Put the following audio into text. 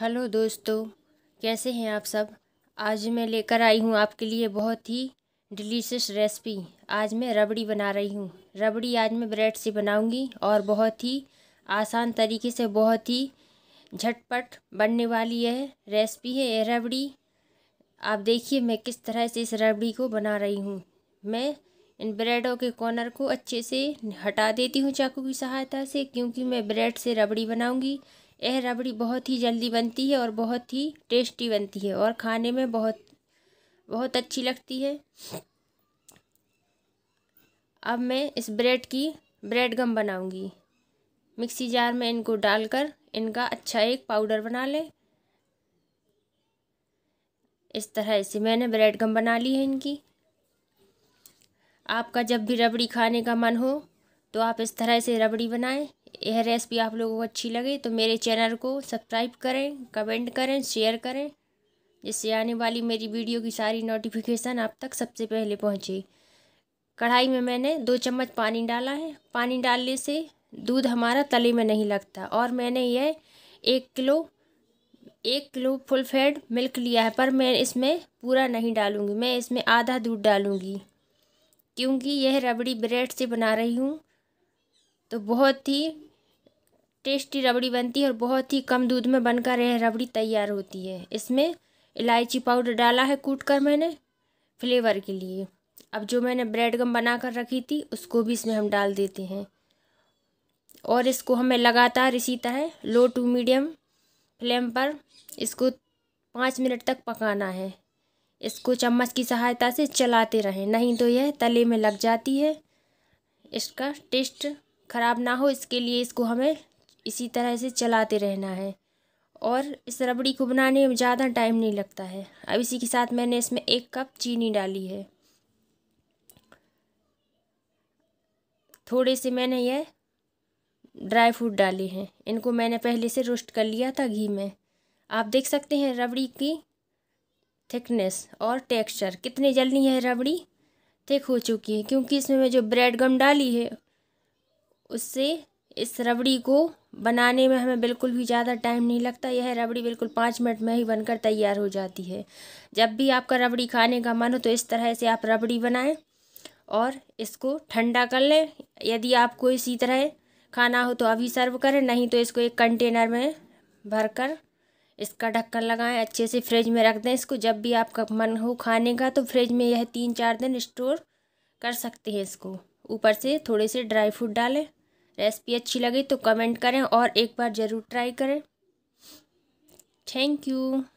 hello दोस्तों कैसे हैं आप सब आज मैं लेकर आई हूँ आपके लिए बहुत ही डिलीशियस रेसिपी आज मैं रबड़ी बना रही हूँ रबड़ी आज मैं ब्रेड से बनाऊँगी और बहुत ही आसान तरीके से बहुत ही झटपट बनने वाली यह रेसिपी है यह रबड़ी आप देखिए मैं किस तरह से इस रबड़ी को बना रही हूँ मैं इन ब्रेडों के कॉर्नर को अच्छे से हटा देती हूँ चाकू की सहायता से क्योंकि मैं ब्रेड से रबड़ी बनाऊँगी यह रबड़ी बहुत ही जल्दी बनती है और बहुत ही टेस्टी बनती है और खाने में बहुत बहुत अच्छी लगती है अब मैं इस ब्रेड की ब्रेड गम बनाऊंगी मिक्सी जार में इनको डालकर इनका अच्छा एक पाउडर बना लें इस तरह से मैंने ब्रेड गम बना ली है इनकी आपका जब भी रबड़ी खाने का मन हो तो आप इस तरह से रबड़ी बनाएं यह रेसिपी आप लोगों को अच्छी लगे तो मेरे चैनल को सब्सक्राइब करें कमेंट करें शेयर करें जिससे आने वाली मेरी वीडियो की सारी नोटिफिकेशन आप तक सबसे पहले पहुँचे कढ़ाई में मैंने दो चम्मच पानी डाला है पानी डालने से दूध हमारा तले में नहीं लगता और मैंने यह एक किलो एक किलो फुल फैट मिल्क लिया है पर मैं इसमें पूरा नहीं डालूँगी मैं इसमें आधा दूध डालूँगी क्योंकि यह रबड़ी ब्रेड से बना रही हूँ तो बहुत ही टेस्टी रबड़ी बनती है और बहुत ही कम दूध में बनकर यह रबड़ी तैयार होती है इसमें इलायची पाउडर डाला है कूट कर मैंने फ्लेवर के लिए अब जो मैंने ब्रेड गम बना कर रखी थी उसको भी इसमें हम डाल देते हैं और इसको हमें लगातार इसी तरह लो टू मीडियम फ्लेम पर इसको पाँच मिनट तक पकाना है इसको चम्मच की सहायता से चलाते रहें नहीं तो यह तले में लग जाती है इसका टेस्ट ख़राब ना हो इसके लिए इसको हमें इसी तरह से चलाते रहना है और इस रबड़ी को बनाने में ज़्यादा टाइम नहीं लगता है अब इसी के साथ मैंने इसमें एक कप चीनी डाली है थोड़े से मैंने यह ड्राई फ्रूट डाले हैं इनको मैंने पहले से रोस्ट कर लिया था घी में आप देख सकते हैं रबड़ी की थिकनेस और टेक्सचर कितनी जल्दी है रबड़ी थिक हो चुकी है क्योंकि इसमें मैं जो ब्रेड गम डाली है उससे इस रबड़ी को बनाने में हमें बिल्कुल भी ज़्यादा टाइम नहीं लगता यह रबड़ी बिल्कुल पाँच मिनट में ही बनकर तैयार हो जाती है जब भी आपका रबड़ी खाने का मन हो तो इस तरह से आप रबड़ी बनाएं और इसको ठंडा कर लें यदि आपको इसी तरह खाना हो तो अभी सर्व करें नहीं तो इसको एक कंटेनर में भरकर इसका ढक्कन लगाएं अच्छे से फ्रिज में रख दें इसको जब भी आपका मन हो खाने का तो फ्रिज में यह तीन चार दिन स्टोर कर सकते हैं इसको ऊपर से थोड़े से ड्राई फ्रूट डालें रेसिपी अच्छी लगी तो कमेंट करें और एक बार ज़रूर ट्राई करें थैंक यू